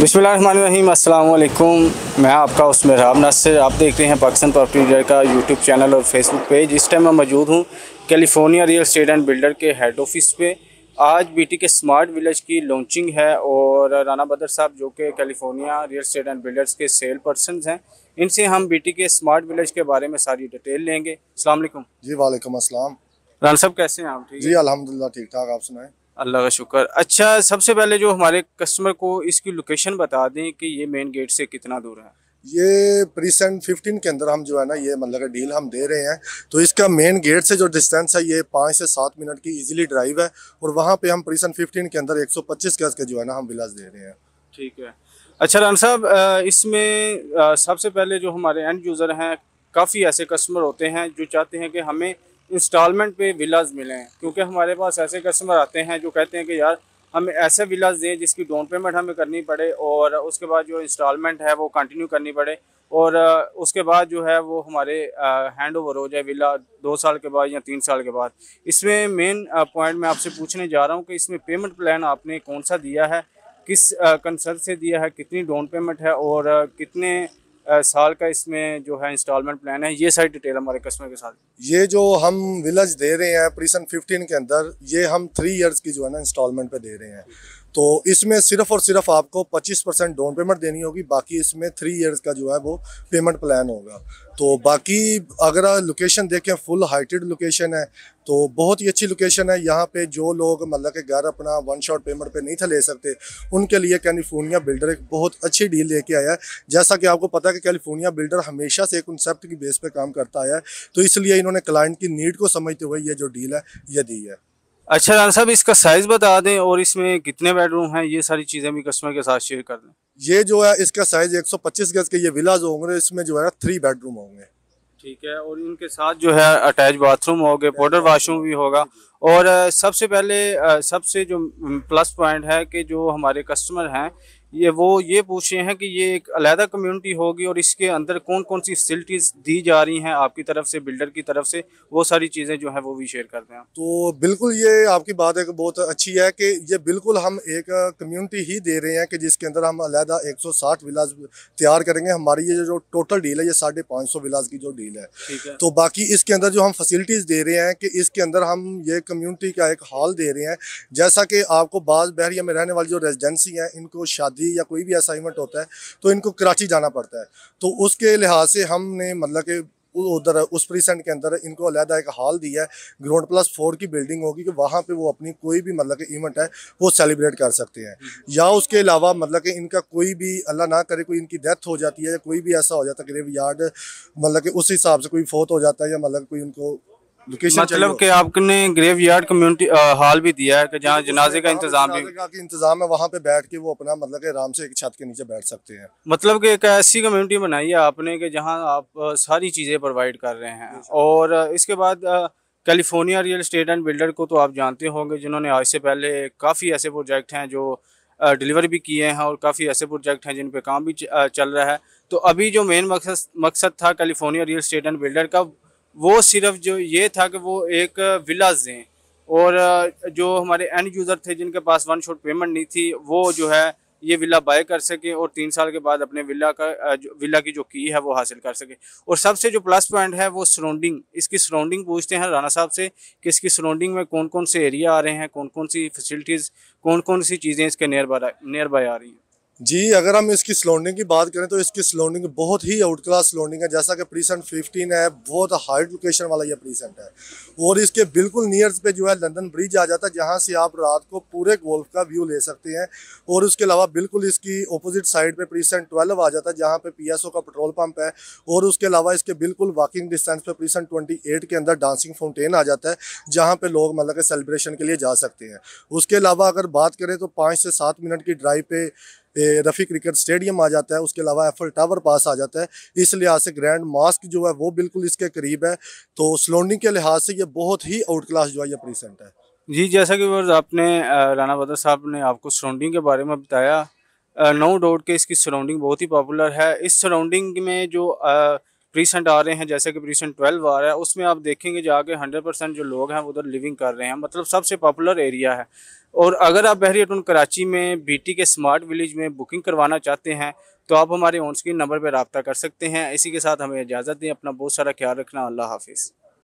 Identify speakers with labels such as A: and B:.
A: बिसमीम अल्लाम मैं आपका उसमें राम नासिर आप देख रहे हैं पाकिस्तान प्रॉपर्टी डीलर का यूट्यूब चैनल और फेसबुक पेज इस टाइम मैं मौजूद हूँ California real estate and builder के हेड ऑफिस पे आज बीटी के स्मार्ट विलेज की लॉन्चिंग है और राना बदर साहब जो कि California real estate and builders के सेल पर्सन हैं इनसे हम बीटी के स्मार्ट विलेज के बारे में सारी डिटेल लेंगे अल्लाम जी वालेकुम राना साहब कैसे हैं आप ठीक जी अलहमदिल्ला ठीक ठाक आप सुनाएं अल्लाह का शुक्र अच्छा सबसे पहले जो हमारे कस्टमर को इसकी लोकेशन बता दें कि ये मेन गेट से कितना दूर है
B: ये प्रीसेंट फिफ्टीन के अंदर हम जो है ना ये मतलब डील हम दे रहे हैं तो इसका मेन गेट से जो डिस्टेंस है ये पाँच से सात मिनट की इजीली ड्राइव है और वहाँ पे हम प्रीसेंट फिफ्टीन के अंदर एक सौ पच्चीस गज के जो है ना हम विलास दे रहे हैं
A: ठीक है अच्छा रान साहब इसमें सबसे पहले जो हमारे एंड यूज़र हैं काफ़ी ऐसे कस्टमर होते हैं जो चाहते हैं कि हमें इंस्टॉलमेंट पे विलाज मिले हैं क्योंकि हमारे पास ऐसे कस्टमर आते हैं जो कहते हैं कि यार हमें ऐसे विलाज दें जिसकी डाउन पेमेंट हमें करनी पड़े और उसके बाद जो इंस्टॉलमेंट है वो कंटिन्यू करनी पड़े और उसके बाद जो है वो हमारे हैंड ओवर हो जाए विला दो साल के बाद या तीन साल के बाद इसमें मेन पॉइंट मैं आपसे पूछने जा रहा हूँ कि इसमें पेमेंट प्लान आपने कौन सा दिया है किस कंसर्न से दिया है कितनी डाउन पेमेंट है और कितने साल का इसमें जो है इंस्टॉलमेंट प्लान है ये सारी डिटेल हमारे कस्टमर के साथ
B: ये जो हम विलेज दे रहे हैं प्रीसन 15 के अंदर ये हम थ्री इयर्स की जो है ना इंस्टॉलमेंट पे दे रहे हैं तो इसमें सिर्फ और सिर्फ आपको 25 परसेंट डाउन पेमेंट देनी होगी बाकी इसमें थ्री इयर्स का जो है वो पेमेंट प्लान होगा तो बाकी अगर लोकेशन देखें फुल हाइटेड लोकेशन है तो बहुत ही अच्छी लोकेशन है यहाँ पे जो लोग मतलब के घर अपना वन शॉट पेमेंट पे नहीं था ले सकते उनके लिए कैलिफोर्निया बिल्डर एक बहुत अच्छी डील लेके आया है जैसा कि आपको पता है कि कैलिफोर्निया बिल्डर हमेशा से एक कंसेप्ट की बेस पे काम करता आया है तो इसलिए इन्होंने क्लाइंट की नीड को समझते हुए ये जो डील है ये दी है
A: अच्छा राना साहब इसका साइज बता दें और इसमें कितने बेडरूम हैं ये सारी चीजें भी कस्टमर के साथ शेयर कर दें
B: ये जो है इसका साइज 125 गज के ये विलाज होंगे इसमें जो है ना थ्री बेडरूम होंगे
A: ठीक है और इनके साथ जो है अटैच बाथरूम हो गए पाउडर वाशरूम भी होगा और सबसे पहले सबसे जो प्लस पॉइंट है कि जो हमारे कस्टमर हैं ये वो ये पूछ रहे हैं कि ये एक अलहदा कम्युनिटी होगी और इसके अंदर कौन कौन सी फैसिलिटीज़ दी जा रही हैं आपकी तरफ से बिल्डर की तरफ से वो सारी चीज़ें जो हैं वो भी शेयर करते हैं
B: तो बिल्कुल ये आपकी बात एक बहुत अच्छी है कि ये बिल्कुल हम एक कम्युनिटी ही दे रहे हैं कि जिसके अंदर हम अलहदा एक विलाज तैयार करेंगे हमारी ये जो टोटल डील है ये साढ़े पाँच सौ विलाज की जो डील है, है तो बाकी इसके अंदर जो हम फैसिलिटीज़ दे रहे हैं कि इसके अंदर हम ये कम्युनिटी का एक हॉल दे रहे हैं जैसा कि आपको बाज़ बहरिया में रहने वाली जो रेजिडेंसी हैं इनको शादी या कोई भी ऐसा इवेंट होता है तो इनको कराची जाना पड़ता है तो उसके लिहाज से हमने मतलब कि उधर उस प्रीसेंट के अंदर इनको अलहदा एक हॉल दिया है ग्राउंड प्लस फोर की बिल्डिंग होगी कि वहाँ पे वो अपनी कोई भी मतलब कि इवेंट है वो सेलिब्रेट कर सकते हैं या उसके अलावा मतलब कि इनका कोई भी अल्लाह ना करे कोई इनकी डेथ हो जाती है या कोई भी ऐसा हो जाता है ग्रेव यार्ड मतलब कि उस हिसाब से कोई फोत हो जाता है या मतलब कोई उनको
A: लोकेशन मतलब कि आपने ग्रेव यार्ड कम्युनिटी हॉल भी दिया है कि जहाँ जनाजे का इंतजाम भी का
B: इंतजाम है वहाँ पे बैठ के वो अपना मतलब आराम से एक छत के नीचे बैठ सकते हैं
A: मतलब कि एक ऐसी कम्युनिटी बनाई है आपने कि जहाँ आप सारी चीज़ें प्रोवाइड कर रहे हैं और इसके बाद California real estate and builder को तो आप जानते होंगे जिन्होंने आज से पहले काफ़ी ऐसे प्रोजेक्ट हैं जो डिलीवर भी किए हैं और काफ़ी ऐसे प्रोजेक्ट हैं जिन पे काम भी चल रहा है तो अभी जो मेन मकसद मकसद था California real estate and builder का वो सिर्फ जो ये था कि वो एक विलाज दें और जो हमारे एंड यूज़र थे जिनके पास वन शॉट पेमेंट नहीं थी वो जो है ये विला बाय कर सके और तीन साल के बाद अपने विला का विला की जो की है वो हासिल कर सके और सबसे जो प्लस पॉइंट है वो सराउंडिंग इसकी सराउंडिंग पूछते हैं राना साहब से कि इसकी सराउंडिंग में कौन कौन से एरिया आ रहे हैं कौन कौन सी फैसिलिटीज़ कौन कौन सी चीज़ें इसके नियर बाय नियर बाय आ रही हैं जी
B: अगर हम इसकी स्लोडिंग की बात करें तो इसकी स्लोडिंग बहुत ही आउट क्लास स्लोडिंग है जैसा कि प्रीसेंट 15 है बहुत हाई लोकेशन वाला ये प्रीसेंट है और इसके बिल्कुल नियर्स पे जो है लंदन ब्रिज आ जाता है जहाँ से आप रात को पूरे गोल्फ का व्यू ले सकते हैं और उसके अलावा बिल्कुल इसकी अपोजिट साइड पर प्रीसेंट ट्वेल्व आ जाता है जहाँ पर पी का पेट्रोल पम्प है और उसके अलावा इसके बिल्कुल वॉकिंग डिस्टेंस पर प्रीसेंट ट्वेंटी के अंदर डांसिंग फाउंटेन आ जाता है जहाँ पर लोग मतलब के सेलिब्रेशन के लिए जा सकते हैं उसके अलावा अगर बात करें तो पाँच से सात मिनट की ड्राइव पर रफ़ी क्रिकेट स्टेडियम आ जाता है उसके अलावा एफल टावर पास आ जाता है इस लिहाज से ग्रैंड मास्क जो है वो बिल्कुल इसके करीब है तो सलोनी के लिहाज से ये बहुत ही आउट क्लास जो है ये प्रीसेंट है
A: जी जैसा कि वर्ज आपने राना बदर साहब ने आपको सराउंडिंग के बारे में बताया नो डाउट के इसकी सराउंडिंग बहुत ही पॉपुलर है इस सराउंडिंग में जो प्रीसेंट आ रहे हैं जैसे कि प्रीसेंट ट्वेल्व आ रहा है उसमें आप देखेंगे जाके हंड्रेड परसेंट जो लोग हैं उधर लिविंग कर रहे हैं मतलब सबसे पॉपुलर एरिया है और अगर आप बहरी कराची में बीटी के स्मार्ट विलेज में बुकिंग करवाना चाहते हैं तो आप हमारे ऑन स्क्रीन नंबर पर रबता कर सकते हैं इसी के साथ हमें इजाज़त दें अपना बहुत सारा ख्याल रखना अल्लाह हाफिज़